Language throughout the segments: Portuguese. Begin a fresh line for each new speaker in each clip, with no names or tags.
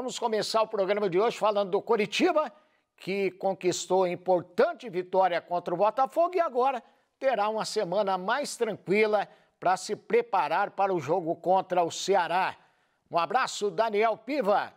Vamos começar o programa de hoje falando do Coritiba, que conquistou importante vitória contra o Botafogo e agora terá uma semana mais tranquila para se preparar para o jogo contra o Ceará. Um abraço, Daniel Piva.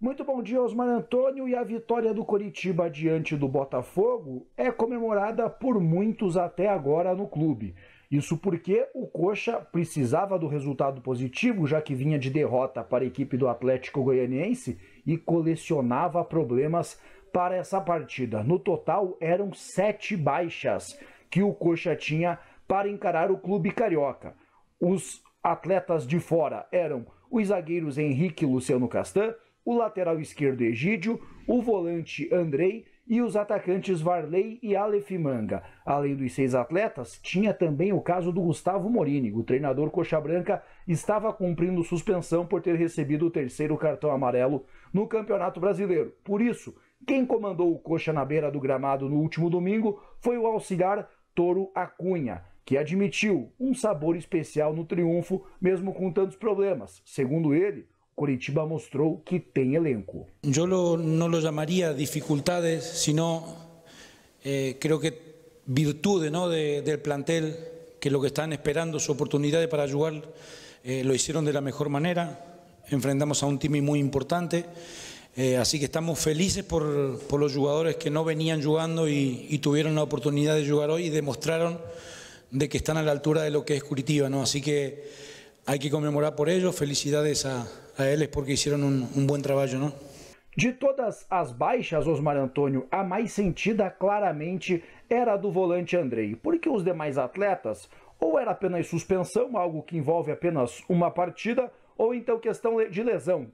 Muito bom dia, Osmar Antônio. E a vitória do Coritiba diante do Botafogo é comemorada por muitos até agora no clube. Isso porque o Coxa precisava do resultado positivo, já que vinha de derrota para a equipe do Atlético Goianiense e colecionava problemas para essa partida. No total, eram sete baixas que o Coxa tinha para encarar o clube carioca. Os atletas de fora eram os zagueiros Henrique e Luciano Castan, o lateral esquerdo Egídio, o volante Andrei e os atacantes Varley e Aleph Manga. Além dos seis atletas, tinha também o caso do Gustavo Morini. O treinador Coxa Branca estava cumprindo suspensão por ter recebido o terceiro cartão amarelo no Campeonato Brasileiro. Por isso, quem comandou o Coxa na beira do gramado no último domingo foi o auxiliar Toro Acunha, que admitiu um sabor especial no triunfo, mesmo com tantos problemas. Segundo ele, Curitiba mostró que tiene elenco.
Yo no lo llamaría dificultades, sino eh, creo que virtudes ¿no? del plantel, que lo que están esperando, su oportunidad para jugar, eh, lo hicieron de la mejor manera. Enfrentamos a un team muy importante. Eh, así que estamos felices por, los jugadores que no venían jugando y, tuvieron la oportunidad de jugar hoy y demostraron de que están a la altura de lo que es Curitiba. ¿no? Así que hay que conmemorar por ellos. Felicidades a, a eles porque hicieron un, un buen trabajo, ¿no? De todas as baixas, Osmar Antônio, a mais sentida claramente
era a do volante Andrei, porque os demais atletas ou era apenas suspensão, algo que envolve apenas uma partida, ou então questão de lesão,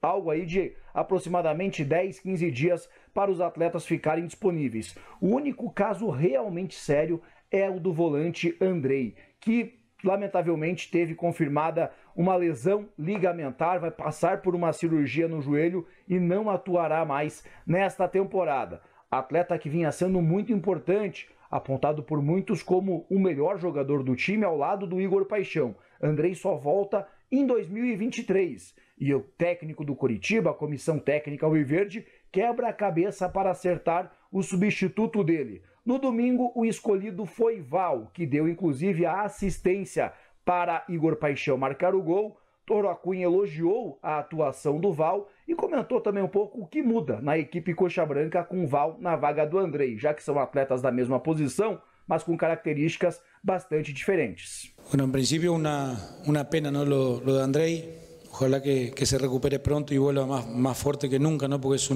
algo aí de aproximadamente 10, 15 dias para os atletas ficarem disponíveis. O único caso realmente sério é o do volante Andrei, que lamentavelmente teve confirmada uma lesão ligamentar, vai passar por uma cirurgia no joelho e não atuará mais nesta temporada. Atleta que vinha sendo muito importante, apontado por muitos como o melhor jogador do time ao lado do Igor Paixão. Andrei só volta em 2023 e o técnico do Curitiba, a comissão técnica Alviverde, quebra a cabeça para acertar o substituto dele. No domingo, o escolhido foi Val, que deu inclusive a assistência para Igor Paixão marcar o gol. Toro Acunha elogiou a atuação do Val e comentou também um pouco o que muda na equipe Coxa Branca com Val na vaga do Andrei, já que são atletas da mesma posição, mas com características bastante diferentes.
Bom, em princípio, uma, pena não o, lo Andrei, ojalá que, que, se recupere pronto e vuelva mais forte que nunca, não porque é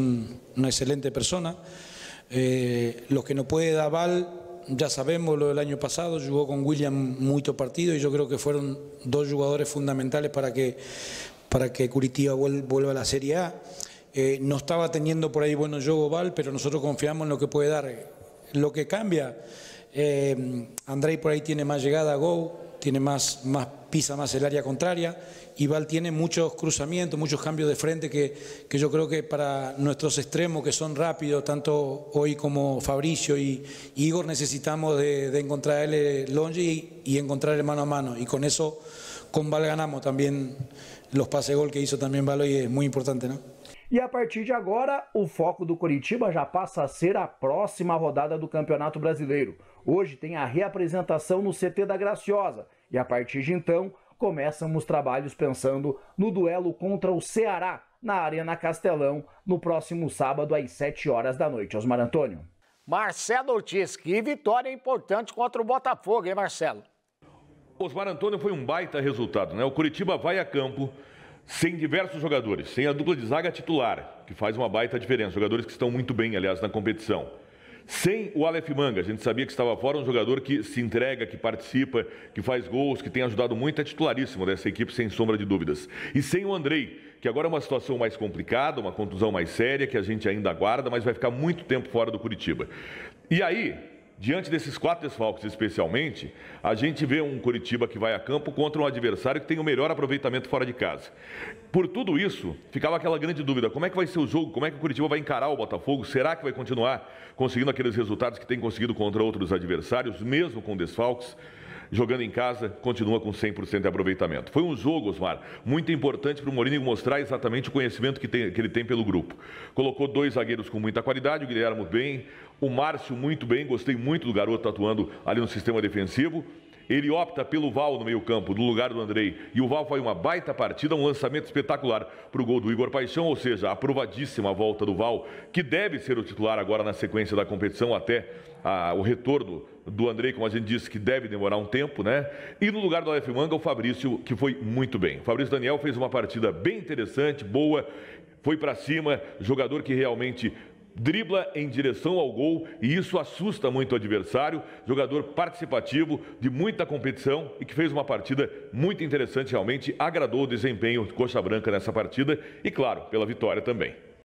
uma excelente pessoa. Eh, los que no puede dar Val ya sabemos lo del año pasado, jugó con William muchos partidos y yo creo que fueron dos jugadores fundamentales para que, para que Curitiba vuelva a la Serie A. Eh, no estaba teniendo por ahí bueno juegos Val, pero nosotros confiamos en lo que puede dar. Lo que cambia eh, Andrei por ahí tiene más llegada, a Go, tiene más, más, pisa más el área contraria. y Val tiene muchos cruzamientos, muchos cambios de frente que, yo creo que para nuestros extremos que son rápidos, tanto hoy como Fabricio y, Igor, necesitamos de, de encontrar eh, longe y, encontrarle mano a mano. Y con eso, con Val ganamos también los pase gol que hizo también Val y es muy importante, ¿no?
E a
partir de agora, o foco do Curitiba já passa a ser a próxima rodada do Campeonato Brasileiro. Hoje tem a reapresentação no CT da Graciosa e a partir de então começam os trabalhos pensando no duelo contra o Ceará na Arena Castelão no próximo sábado às 7 horas da noite. Osmar Antônio. Marcelo Ortiz, que vitória importante contra o Botafogo, hein, Marcelo?
Osmar Antônio foi um baita resultado, né? O Curitiba vai a campo sem diversos jogadores, sem a dupla de zaga titular, que faz uma baita diferença, jogadores que estão muito bem, aliás, na competição. Sem o Aleph Manga, a gente sabia que estava fora um jogador que se entrega, que participa, que faz gols, que tem ajudado muito, é titularíssimo dessa equipe, sem sombra de dúvidas. E sem o Andrei, que agora é uma situação mais complicada, uma contusão mais séria, que a gente ainda aguarda, mas vai ficar muito tempo fora do Curitiba. E aí, Diante desses quatro desfalques, especialmente, a gente vê um Curitiba que vai a campo contra um adversário que tem o melhor aproveitamento fora de casa. Por tudo isso, ficava aquela grande dúvida: como é que vai ser o jogo? Como é que o Curitiba vai encarar o Botafogo? Será que vai continuar conseguindo aqueles resultados que tem conseguido contra outros adversários, mesmo com desfalques? jogando em casa, continua com 100% de aproveitamento. Foi um jogo, Osmar, muito importante para o Mourinho mostrar exatamente o conhecimento que, tem, que ele tem pelo grupo. Colocou dois zagueiros com muita qualidade, o Guilherme bem, o Márcio muito bem, gostei muito do garoto atuando ali no sistema defensivo. Ele opta pelo Val no meio-campo, no lugar do Andrei. E o Val faz uma baita partida, um lançamento espetacular para o gol do Igor Paixão, ou seja, aprovadíssima a volta do Val, que deve ser o titular agora na sequência da competição até a, o retorno do Andrei, como a gente disse, que deve demorar um tempo, né? E no lugar do Aleph Manga, o Fabrício, que foi muito bem. O Fabrício Daniel fez uma partida bem interessante, boa, foi para cima, jogador que realmente dribla em direção ao gol e isso assusta muito o adversário. Jogador participativo, de muita competição e que fez uma partida muito interessante, realmente agradou o desempenho do Coxa Branca nessa partida e, claro, pela vitória também.